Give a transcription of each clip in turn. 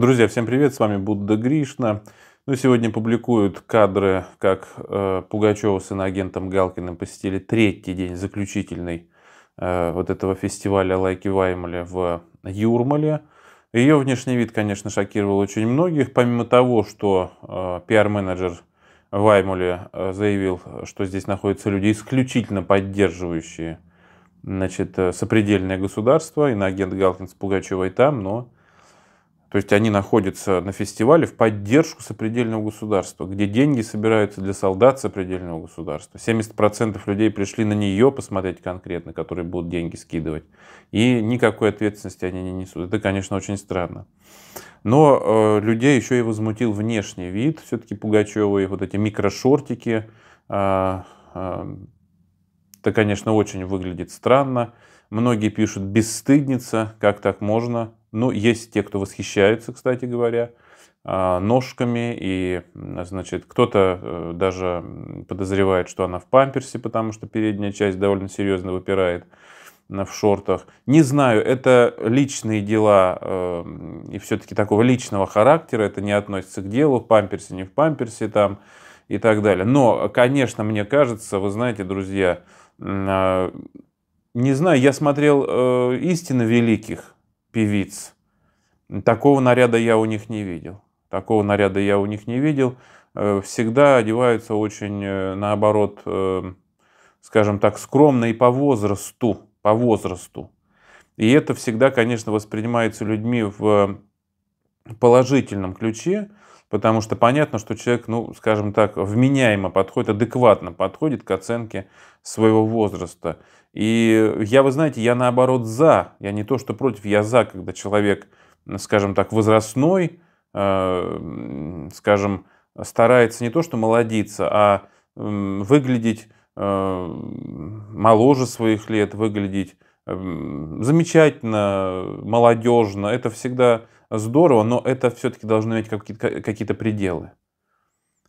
Друзья, всем привет, с вами Будда Гришна. Ну, сегодня публикуют кадры, как э, Пугачева с иноагентом Галкиным посетили третий день заключительный э, вот этого фестиваля Лайки Ваймаля в Юрмале. Ее внешний вид, конечно, шокировал очень многих. Помимо того, что э, пиар-менеджер Ваймуле э, заявил, что здесь находятся люди, исключительно поддерживающие значит, э, сопредельное государство, иноагент Галкин с Пугачевой там, но то есть они находятся на фестивале в поддержку сопредельного государства, где деньги собираются для солдат сопредельного государства. 70% людей пришли на нее посмотреть конкретно, которые будут деньги скидывать. И никакой ответственности они не несут. Это, конечно, очень странно. Но э, людей еще и возмутил внешний вид все-таки Пугачевой, вот эти микрошортики, э, э, это, конечно, очень выглядит странно. Многие пишут «бесстыдница», как так можно? Ну, есть те, кто восхищаются, кстати говоря, а, ножками, и, значит, кто-то э, даже подозревает, что она в памперсе, потому что передняя часть довольно серьезно выпирает в шортах. Не знаю, это личные дела э, и все-таки такого личного характера, это не относится к делу, в памперсе, не в памперсе там и так далее. Но, конечно, мне кажется, вы знаете, друзья, а, не знаю, я смотрел э, «Истины великих» певиц. Такого наряда я у них не видел. Такого наряда я у них не видел. Э, всегда одеваются очень, э, наоборот, скажем так, скромно и по возрасту. По возрасту. И это всегда, конечно, воспринимается людьми в положительном ключе, потому что понятно, что человек, ну, скажем так, вменяемо подходит, адекватно подходит к оценке своего возраста. И я, вы знаете, я наоборот за, я не то что против, я за, когда человек, скажем так, возрастной, э, скажем, старается не то что молодиться, а э, выглядеть э, моложе своих лет, выглядеть э, замечательно, молодежно. Это всегда здорово, но это все-таки должно иметь какие-то какие пределы.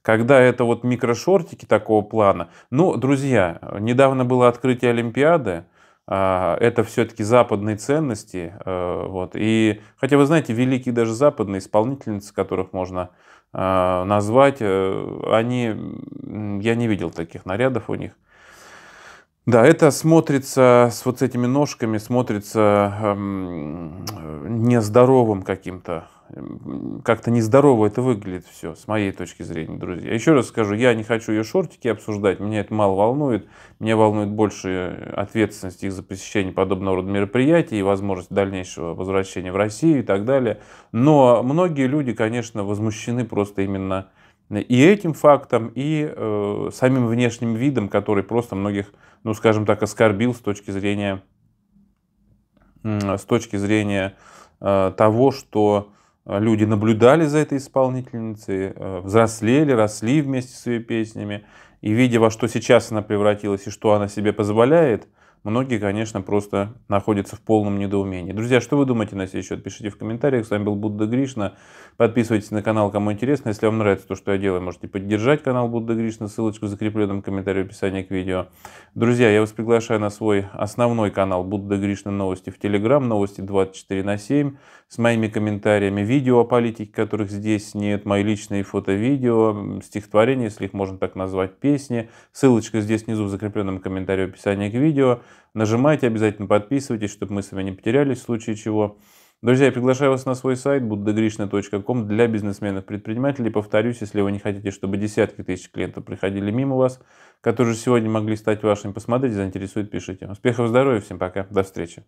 Когда это вот микрошортики такого плана. Ну, друзья, недавно было открытие Олимпиады, а, это все-таки западные ценности. Э, вот. И, хотя вы знаете, великие даже западные исполнительницы, которых можно э, назвать, э, они, я не видел таких нарядов у них. Да, это смотрится с вот этими ножками, смотрится эм, нездоровым каким-то. Эм, как-то нездорово это выглядит все, с моей точки зрения, друзья. Еще раз скажу, я не хочу ее шортики обсуждать, меня это мало волнует. Меня волнует больше ответственность их за посещение подобного рода мероприятий и возможность дальнейшего возвращения в Россию и так далее. Но многие люди, конечно, возмущены просто именно и этим фактом, и э, самим внешним видом, который просто многих ну, скажем так, оскорбил с точки зрения, с точки зрения э, того, что люди наблюдали за этой исполнительницей, э, взрослели, росли вместе с ее песнями, и видя, во что сейчас она превратилась и что она себе позволяет – Многие, конечно, просто находятся в полном недоумении. Друзья, что вы думаете на сей счет? Пишите в комментариях. С вами был Будда Гришна. Подписывайтесь на канал, кому интересно. Если вам нравится то, что я делаю, можете поддержать канал Будда Гришна. Ссылочку закрепленном комментарии в описании к видео. Друзья, я вас приглашаю на свой основной канал Будда Гришна Новости в Телеграм. Новости 24 на 7 с моими комментариями. Видео о политике, которых здесь нет. Мои личные фото-видео, стихотворения, если их можно так назвать, песни. Ссылочка здесь внизу в закрепленном комментарии в описании к видео. Нажимайте обязательно, подписывайтесь, чтобы мы с вами не потерялись в случае чего. Друзья, я приглашаю вас на свой сайт buddhagrishna.com для бизнесменов-предпринимателей. Повторюсь, если вы не хотите, чтобы десятки тысяч клиентов приходили мимо вас, которые сегодня могли стать вашими, посмотрите, заинтересует, пишите. Успехов, здоровья, всем пока, до встречи.